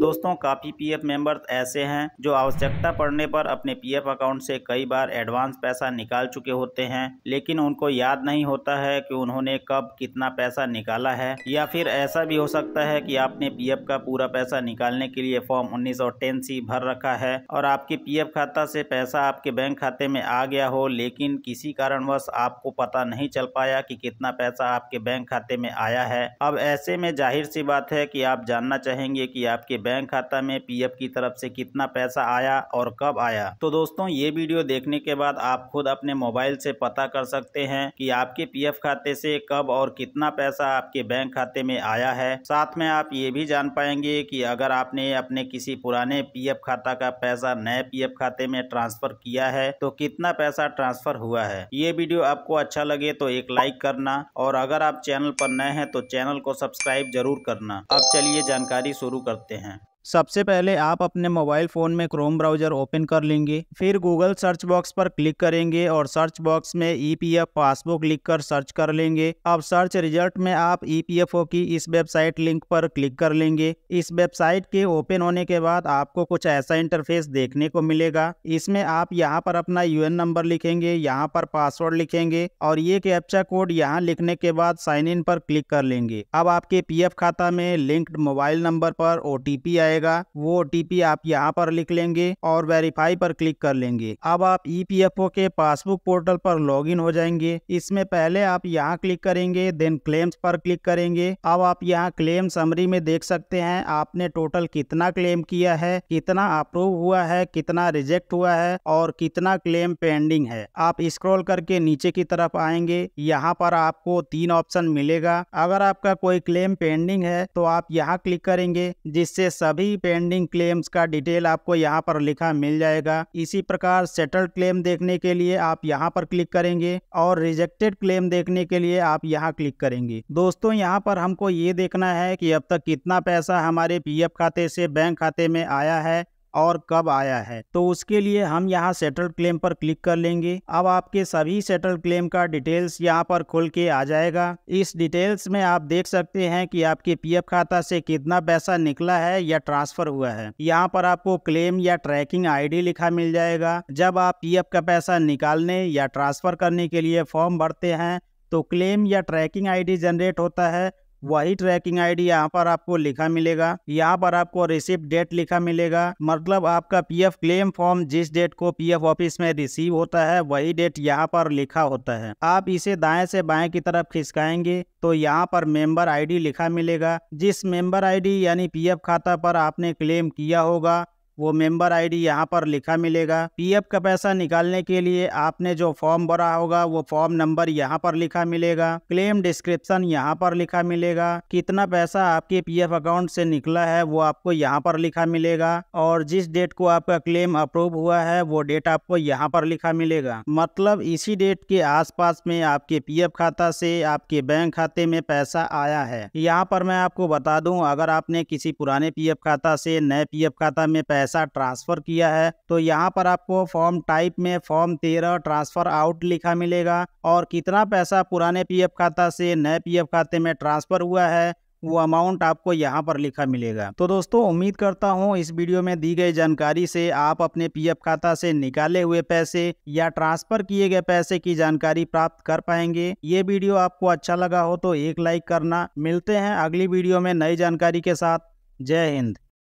दोस्तों काफ़ी PF members ऐसे हैं जो आवश्यकता पड़ने पर अपने पीएफ अकाउंट से कई बार एडवांस पैसा निकाल चुके होते हैं लेकिन उनको याद नहीं होता है कि उन्होंने कब कितना पैसा निकाला है या फिर ऐसा भी हो सकता है कि आपने पीएफ का पूरा पैसा निकालने के लिए फॉर्म उन्नीस सौ टेन सी भर रखा है और आपके पी खाता से पैसा आपके बैंक खाते में आ गया हो लेकिन किसी कारणवश आपको पता नहीं चल पाया कि कितना पैसा आपके बैंक खाते में आया है अब ऐसे में जाहिर सी बात है कि आप जानना चाहेंगे कि आपके बैंक बैंक खाता में पीएफ की तरफ से कितना पैसा आया और कब आया तो दोस्तों ये वीडियो देखने के बाद आप खुद अपने मोबाइल से पता कर सकते हैं कि आपके पीएफ खाते से कब और कितना पैसा आपके बैंक खाते में आया है साथ में आप ये भी जान पाएंगे कि अगर आपने अपने किसी पुराने पीएफ खाता का पैसा नए पीएफ खाते में ट्रांसफर किया है तो कितना पैसा ट्रांसफर हुआ है ये वीडियो आपको अच्छा लगे तो एक लाइक करना और अगर आप चैनल पर नए हैं तो चैनल को सब्सक्राइब जरूर करना अब चलिए जानकारी शुरू करते हैं सबसे पहले आप अपने मोबाइल फ़ोन में क्रोम ब्राउज़र ओपन कर लेंगे फिर गूगल सर्च बॉक्स पर क्लिक करेंगे और सर्च बॉक्स में ई पी एफ पासबुक लिख कर सर्च कर लेंगे अब सर्च रिजल्ट में आप ई पी एफ ओ की इस वेबसाइट लिंक पर क्लिक कर लेंगे इस वेबसाइट के ओपन होने के बाद आपको कुछ ऐसा इंटरफेस देखने को मिलेगा इसमें आप यहाँ पर अपना यू एन नंबर लिखेंगे यहाँ पर पासवर्ड लिखेंगे और ये कैप्चा कोड यहाँ लिखने के बाद साइन इन पर क्लिक कर लेंगे अब आपके पी एफ खाता में लिंक्ड मोबाइल नंबर पर ओ टी पी आए जाएगा वो ओटीपी आप यहाँ पर लिख लेंगे और वेरीफाई पर क्लिक कर लेंगे अब आप ईपीएफओ e के पासबुक पोर्टल पर लॉग हो जाएंगे इसमें पहले आप यहाँ क्लिक करेंगे देन क्लेम्स पर क्लिक करेंगे अब आप यहाँ क्लेम समरी में देख सकते हैं आपने टोटल कितना क्लेम किया है कितना अप्रूव हुआ है कितना रिजेक्ट हुआ है और कितना क्लेम पेंडिंग है आप स्क्रॉल करके नीचे की तरफ आएंगे यहाँ पर आपको तीन ऑप्शन मिलेगा अगर आपका कोई क्लेम पेंडिंग है तो आप यहाँ क्लिक करेंगे जिससे सभी सभी पेंडिंग क्लेम्स का डिटेल आपको यहाँ पर लिखा मिल जाएगा इसी प्रकार सेटल्ड क्लेम देखने के लिए आप यहाँ पर क्लिक करेंगे और रिजेक्टेड क्लेम देखने के लिए आप यहाँ क्लिक करेंगे दोस्तों यहाँ पर हमको ये देखना है कि अब तक कितना पैसा हमारे पी खाते से बैंक खाते में आया है और कब आया है तो उसके लिए हम यहाँ सेटल क्लेम पर क्लिक कर लेंगे अब आपके सभी सेटल क्लेम का डिटेल्स यहाँ पर खुल के आ जाएगा इस डिटेल्स में आप देख सकते हैं कि आपके पीएफ खाता से कितना पैसा निकला है या ट्रांसफर हुआ है यहाँ पर आपको क्लेम या ट्रैकिंग आईडी लिखा मिल जाएगा जब आप पी का पैसा निकालने या ट्रांसफर करने के लिए फॉर्म भरते हैं तो क्लेम या ट्रैकिंग आई जनरेट होता है वही ट्रैकिंग आईडी यहाँ पर आपको लिखा मिलेगा यहाँ पर आपको रिसिप्ट डेट लिखा मिलेगा मतलब आपका पीएफ क्लेम फॉर्म जिस डेट को पीएफ ऑफिस में रिसीव होता है वही डेट यहाँ पर लिखा होता है आप इसे दाएं से बाएं की तरफ खिसकाएंगे तो यहाँ पर मेंबर आईडी लिखा मिलेगा जिस मेंबर आईडी यानी पीएफ खाता पर आपने क्लेम किया होगा वो मेंबर आईडी यहाँ पर लिखा मिलेगा पीएफ का पैसा निकालने के लिए आपने जो फॉर्म भरा होगा वो फॉर्म नंबर यहाँ पर लिखा मिलेगा क्लेम डिस्क्रिप्शन यहाँ पर लिखा मिलेगा कितना पैसा आपके पीएफ अकाउंट से निकला है वो आपको यहाँ पर लिखा मिलेगा और जिस डेट को आपका क्लेम अप्रूव हुआ है वो डेट आपको यहाँ पर लिखा मिलेगा मतलब इसी डेट के आस में आपके पी खाता से आपके बैंक खाते में पैसा आया है यहाँ पर मैं आपको बता दू अगर आपने किसी पुराने पी खाता से नए पी खाता में पैसा पैसा ट्रांसफ़र किया है तो यहाँ पर आपको फॉर्म टाइप में फॉर्म तेरह ट्रांसफ़र आउट लिखा मिलेगा और कितना पैसा पुराने पीएफ खाता से नए पीएफ खाते में ट्रांसफ़र हुआ है वो अमाउंट आपको यहाँ पर लिखा मिलेगा तो दोस्तों उम्मीद करता हूँ इस वीडियो में दी गई जानकारी से आप अपने पीएफ खाता से निकाले हुए पैसे या ट्रांसफर किए गए पैसे की जानकारी प्राप्त कर पाएंगे ये वीडियो आपको अच्छा लगा हो तो एक लाइक करना मिलते हैं अगली वीडियो में नई जानकारी के साथ जय हिंद